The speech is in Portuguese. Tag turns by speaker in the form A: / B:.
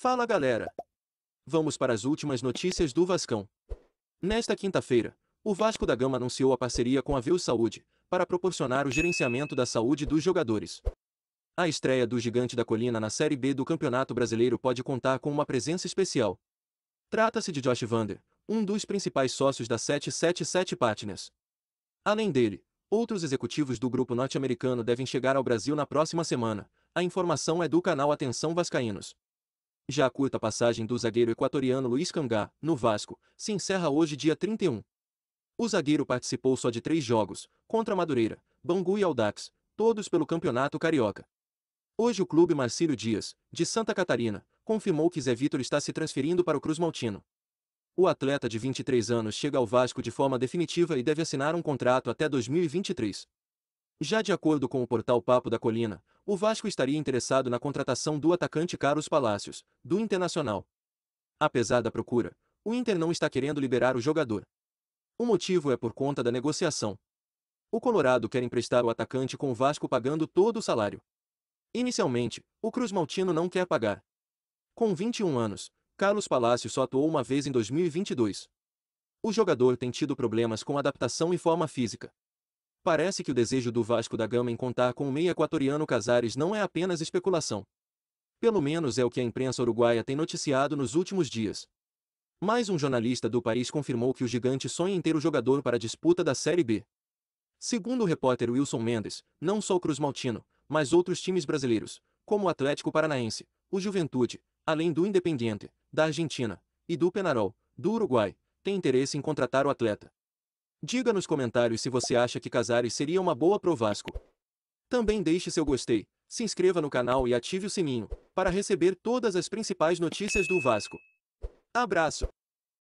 A: Fala galera! Vamos para as últimas notícias do Vascão. Nesta quinta-feira, o Vasco da Gama anunciou a parceria com a Viu Saúde para proporcionar o gerenciamento da saúde dos jogadores. A estreia do Gigante da Colina na Série B do Campeonato Brasileiro pode contar com uma presença especial. Trata-se de Josh Vander, um dos principais sócios da 777 Partners. Além dele, outros executivos do grupo norte-americano devem chegar ao Brasil na próxima semana. A informação é do canal Atenção Vascaínos. Já a curta passagem do zagueiro equatoriano Luiz Cangá, no Vasco, se encerra hoje dia 31. O zagueiro participou só de três jogos, contra Madureira, Bangu e Aldax, todos pelo Campeonato Carioca. Hoje o clube Marcílio Dias, de Santa Catarina, confirmou que Zé Vitor está se transferindo para o Cruz Maltino. O atleta de 23 anos chega ao Vasco de forma definitiva e deve assinar um contrato até 2023. Já de acordo com o portal Papo da Colina, o Vasco estaria interessado na contratação do atacante Carlos Palácios, do Internacional. Apesar da procura, o Inter não está querendo liberar o jogador. O motivo é por conta da negociação. O Colorado quer emprestar o atacante com o Vasco pagando todo o salário. Inicialmente, o Cruz Maltino não quer pagar. Com 21 anos, Carlos Palácios só atuou uma vez em 2022. O jogador tem tido problemas com adaptação e forma física. Parece que o desejo do Vasco da Gama em contar com o meio equatoriano Casares não é apenas especulação. Pelo menos é o que a imprensa uruguaia tem noticiado nos últimos dias. Mais um jornalista do país confirmou que o gigante sonha em ter o jogador para a disputa da Série B. Segundo o repórter Wilson Mendes, não só o Cruz Maltino, mas outros times brasileiros, como o Atlético Paranaense, o Juventude, além do Independiente, da Argentina, e do Penarol, do Uruguai, têm interesse em contratar o atleta. Diga nos comentários se você acha que Casares seria uma boa pro Vasco. Também deixe seu gostei, se inscreva no canal e ative o sininho, para receber todas as principais notícias do Vasco. Abraço!